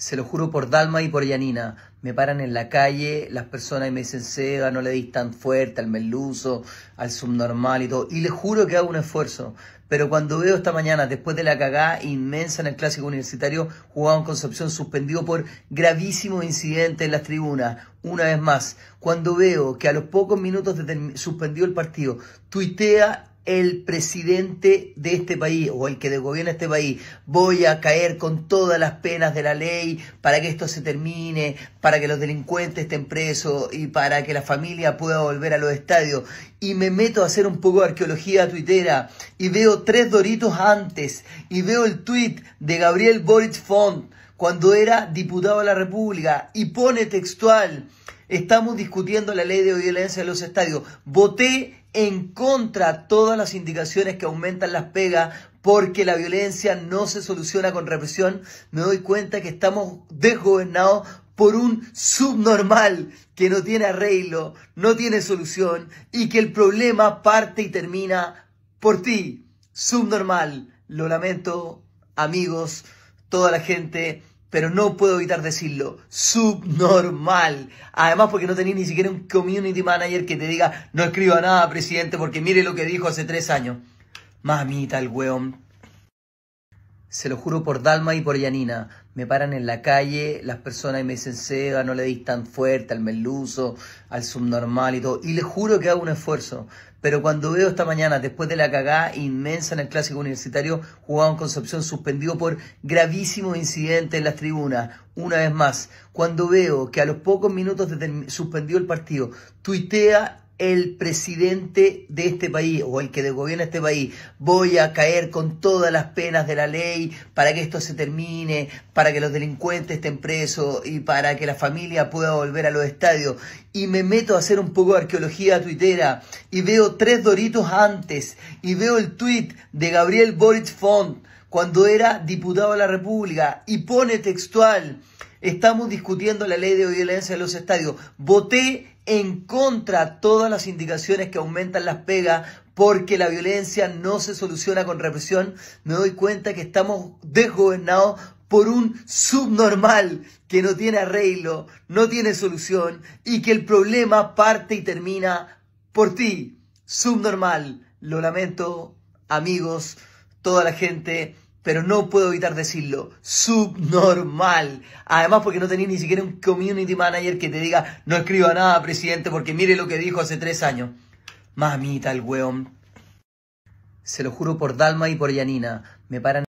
Se lo juro por Dalma y por Yanina. Me paran en la calle las personas y me dicen, Seba, no le di tan fuerte al meluso, al subnormal y todo. Y les juro que hago un esfuerzo. Pero cuando veo esta mañana, después de la cagada inmensa en el clásico universitario, en Concepción suspendido por gravísimo incidente en las tribunas. Una vez más, cuando veo que a los pocos minutos de suspendido el partido, tuitea el presidente de este país o el que gobierna este país. Voy a caer con todas las penas de la ley para que esto se termine, para que los delincuentes estén presos y para que la familia pueda volver a los estadios. Y me meto a hacer un poco de arqueología tuitera y veo tres doritos antes y veo el tuit de Gabriel Boric Font cuando era diputado de la República y pone textual. Estamos discutiendo la ley de violencia en los estadios. Voté en contra todas las indicaciones que aumentan las pegas porque la violencia no se soluciona con represión, me doy cuenta que estamos desgobernados por un subnormal que no tiene arreglo, no tiene solución y que el problema parte y termina por ti. Subnormal. Lo lamento, amigos, toda la gente pero no puedo evitar decirlo, subnormal. Además porque no tenía ni siquiera un community manager que te diga, no escriba nada, presidente, porque mire lo que dijo hace tres años. Mamita, el weón se lo juro por Dalma y por Yanina. Me paran en la calle las personas y me dicen, Cega, no le di tan fuerte al meluso, al subnormal y todo. Y les juro que hago un esfuerzo. Pero cuando veo esta mañana, después de la cagada inmensa en el clásico universitario, jugado Concepción suspendido por gravísimos incidentes en las tribunas, una vez más, cuando veo que a los pocos minutos de suspendido el partido, tuitea el presidente de este país o el que gobierna este país. Voy a caer con todas las penas de la ley para que esto se termine, para que los delincuentes estén presos y para que la familia pueda volver a los estadios. Y me meto a hacer un poco de arqueología tuitera y veo tres doritos antes y veo el tuit de Gabriel Boric Font cuando era diputado de la República y pone textual Estamos discutiendo la ley de violencia en los estadios. Voté en contra todas las indicaciones que aumentan las pegas porque la violencia no se soluciona con represión. Me doy cuenta que estamos desgobernados por un subnormal que no tiene arreglo, no tiene solución y que el problema parte y termina por ti. Subnormal. Lo lamento, amigos, toda la gente pero no puedo evitar decirlo, subnormal. Además porque no tenía ni siquiera un community manager que te diga, no escriba nada, presidente, porque mire lo que dijo hace tres años. Mamita, el weón. Se lo juro por Dalma y por Yanina, me paran